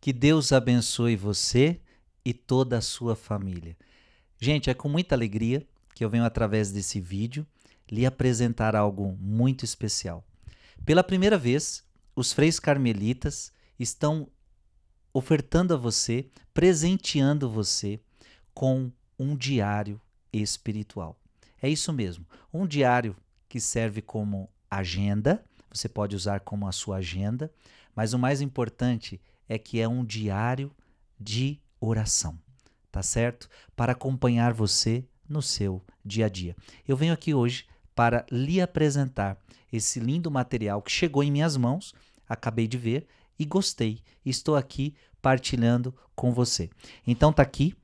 Que Deus abençoe você e toda a sua família. Gente, é com muita alegria que eu venho através desse vídeo lhe apresentar algo muito especial. Pela primeira vez, os freis carmelitas estão ofertando a você, presenteando você com um diário espiritual. É isso mesmo, um diário que serve como agenda, você pode usar como a sua agenda, mas o mais importante é que é um diário de oração, tá certo? Para acompanhar você no seu dia a dia. Eu venho aqui hoje para lhe apresentar esse lindo material que chegou em minhas mãos, acabei de ver e gostei. Estou aqui partilhando com você. Então tá aqui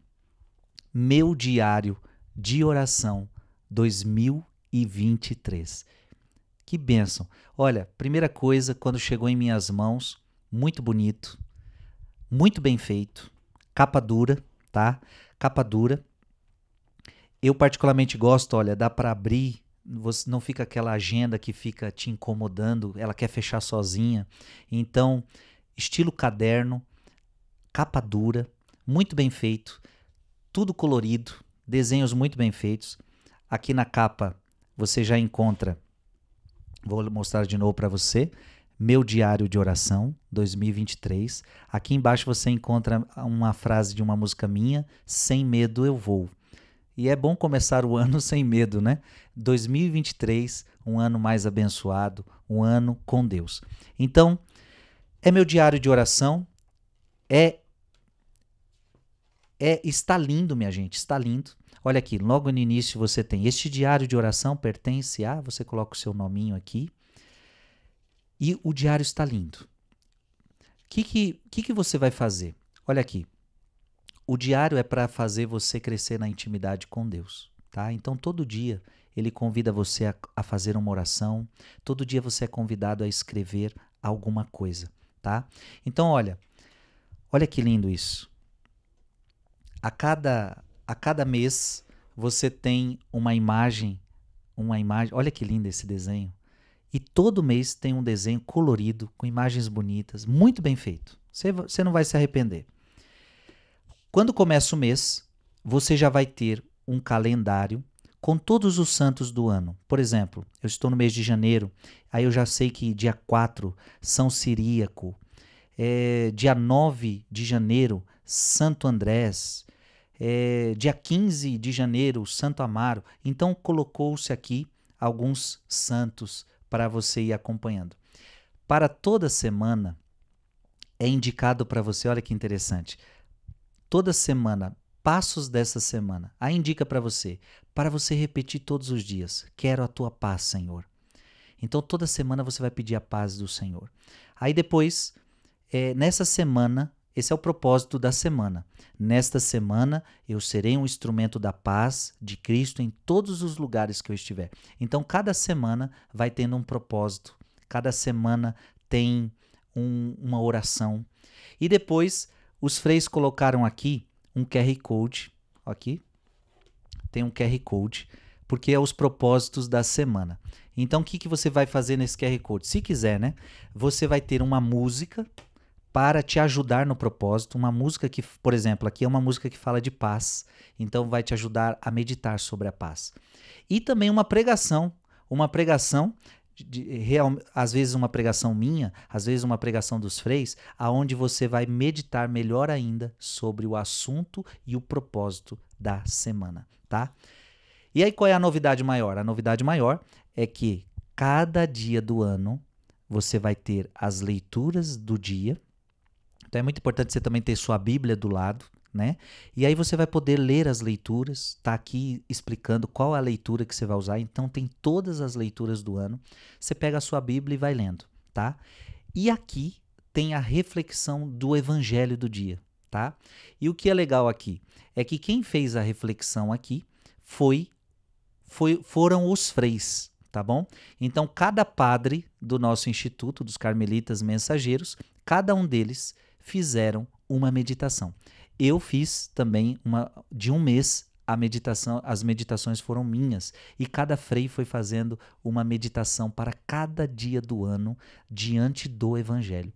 meu diário de oração 2023. Que bênção! Olha, primeira coisa, quando chegou em minhas mãos, muito bonito, muito bem feito, capa dura, tá? Capa dura. Eu particularmente gosto, olha, dá para abrir, você não fica aquela agenda que fica te incomodando, ela quer fechar sozinha. Então, estilo caderno, capa dura, muito bem feito, tudo colorido, desenhos muito bem feitos. Aqui na capa você já encontra, vou mostrar de novo para você, meu Diário de Oração 2023. Aqui embaixo você encontra uma frase de uma música minha, Sem Medo Eu Vou. E é bom começar o ano sem medo, né? 2023, um ano mais abençoado, um ano com Deus. Então, é meu diário de oração, é é está lindo, minha gente, está lindo. Olha aqui, logo no início você tem este diário de oração pertence a, você coloca o seu nominho aqui e o diário está lindo. O que, que, que, que você vai fazer? Olha aqui. O diário é para fazer você crescer na intimidade com Deus, tá? Então todo dia ele convida você a, a fazer uma oração, todo dia você é convidado a escrever alguma coisa, tá? Então olha, olha que lindo isso. A cada a cada mês você tem uma imagem, uma imagem. Olha que lindo esse desenho. E todo mês tem um desenho colorido, com imagens bonitas, muito bem feito. Você não vai se arrepender. Quando começa o mês, você já vai ter um calendário com todos os santos do ano. Por exemplo, eu estou no mês de janeiro, aí eu já sei que dia 4, São Siríaco. É, dia 9 de janeiro, Santo Andrés. É, dia 15 de janeiro, Santo Amaro. Então, colocou-se aqui alguns santos para você ir acompanhando. Para toda semana é indicado para você, olha que interessante. Toda semana, passos dessa semana, a indica para você, para você repetir todos os dias. Quero a tua paz, Senhor. Então toda semana você vai pedir a paz do Senhor. Aí depois, é, nessa semana, esse é o propósito da semana. Nesta semana, eu serei um instrumento da paz de Cristo em todos os lugares que eu estiver. Então, cada semana vai tendo um propósito, cada semana tem um, uma oração. E depois, os freios colocaram aqui um QR Code. Aqui tem um QR Code, porque é os propósitos da semana. Então, o que, que você vai fazer nesse QR Code? Se quiser, né? Você vai ter uma música para te ajudar no propósito. Uma música que, por exemplo, aqui é uma música que fala de paz, então vai te ajudar a meditar sobre a paz. E também uma pregação, uma pregação de, de, real, às vezes uma pregação minha, às vezes uma pregação dos freis, aonde você vai meditar melhor ainda sobre o assunto e o propósito da semana, tá? E aí qual é a novidade maior? A novidade maior é que cada dia do ano você vai ter as leituras do dia então é muito importante você também ter sua Bíblia do lado, né? E aí você vai poder ler as leituras, tá aqui explicando qual a leitura que você vai usar. Então tem todas as leituras do ano. Você pega a sua Bíblia e vai lendo, tá? E aqui tem a reflexão do evangelho do dia, tá? E o que é legal aqui é que quem fez a reflexão aqui foi, foi foram os freis, tá bom? Então cada padre do nosso instituto dos carmelitas mensageiros, cada um deles fizeram uma meditação. Eu fiz também uma de um mês a meditação, as meditações foram minhas e cada frei foi fazendo uma meditação para cada dia do ano diante do evangelho.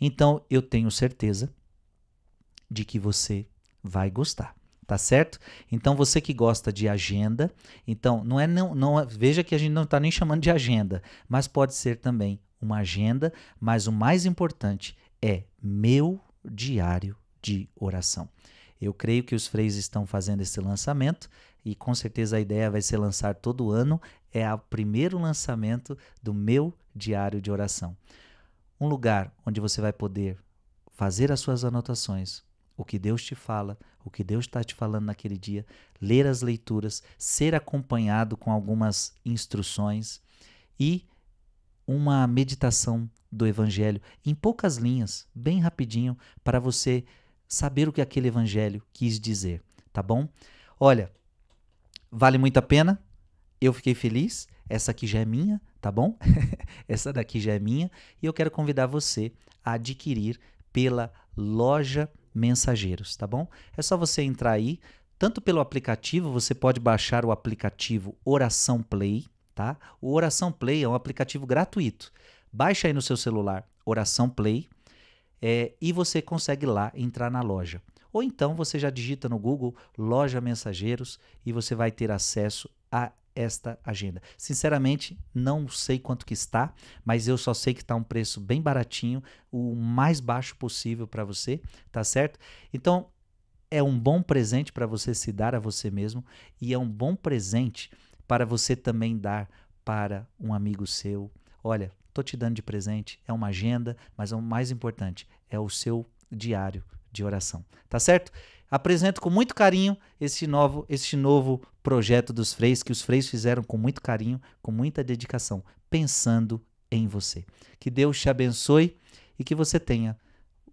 Então eu tenho certeza de que você vai gostar tá certo? Então você que gosta de agenda, então não é não, não é, veja que a gente não está nem chamando de agenda, mas pode ser também uma agenda, mas o mais importante é meu diário de oração. Eu creio que os freis estão fazendo esse lançamento e com certeza a ideia vai ser lançar todo ano. É o primeiro lançamento do meu diário de oração. Um lugar onde você vai poder fazer as suas anotações, o que Deus te fala, o que Deus está te falando naquele dia, ler as leituras, ser acompanhado com algumas instruções e uma meditação do Evangelho em poucas linhas, bem rapidinho, para você saber o que aquele Evangelho quis dizer, tá bom? Olha, vale muito a pena, eu fiquei feliz, essa aqui já é minha, tá bom? essa daqui já é minha, e eu quero convidar você a adquirir pela loja Mensageiros, tá bom? É só você entrar aí, tanto pelo aplicativo, você pode baixar o aplicativo Oração Play, tá? O Oração Play é um aplicativo gratuito. Baixa aí no seu celular Oração Play é, e você consegue lá entrar na loja. Ou então você já digita no Google Loja Mensageiros e você vai ter acesso a esta agenda. Sinceramente, não sei quanto que está, mas eu só sei que está um preço bem baratinho, o mais baixo possível para você, tá certo? Então, é um bom presente para você se dar a você mesmo e é um bom presente para você também dar para um amigo seu. Olha, tô te dando de presente, é uma agenda, mas o mais importante é o seu diário de oração, tá certo? Apresento com muito carinho esse novo, este novo projeto dos freis que os freis fizeram com muito carinho, com muita dedicação, pensando em você. Que Deus te abençoe e que você tenha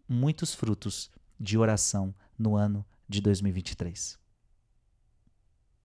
muitos frutos de oração no ano de 2023.